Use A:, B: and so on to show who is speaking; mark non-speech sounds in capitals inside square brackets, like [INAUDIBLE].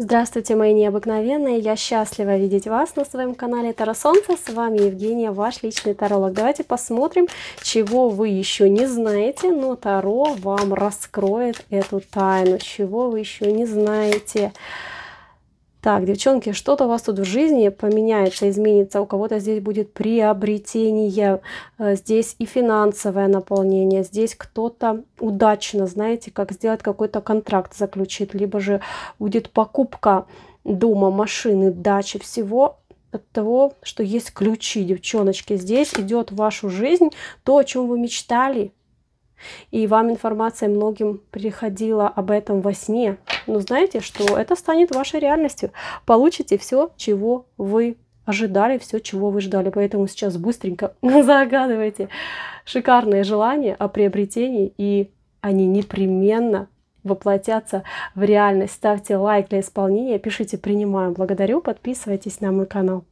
A: Здравствуйте, мои необыкновенные! Я счастлива видеть вас на своем канале Таро Солнце. С вами Евгения, ваш личный таролог. Давайте посмотрим, чего вы еще не знаете, но Таро вам раскроет эту тайну, чего вы еще не знаете. Так, девчонки, что-то у вас тут в жизни поменяется, изменится. У кого-то здесь будет приобретение, э, здесь и финансовое наполнение, здесь кто-то удачно, знаете, как сделать какой-то контракт заключит, либо же будет покупка дома, машины, дачи, всего от того, что есть ключи, девчоночки. Здесь идет в вашу жизнь то, о чем вы мечтали, и вам информация многим приходила об этом во сне, но знаете, что это станет вашей реальностью. Получите все, чего вы ожидали, все, чего вы ждали. Поэтому сейчас быстренько [LAUGHS] загадывайте шикарные желания о приобретении, и они непременно воплотятся в реальность. Ставьте лайк для исполнения, пишите «Принимаю», «Благодарю», подписывайтесь на мой канал.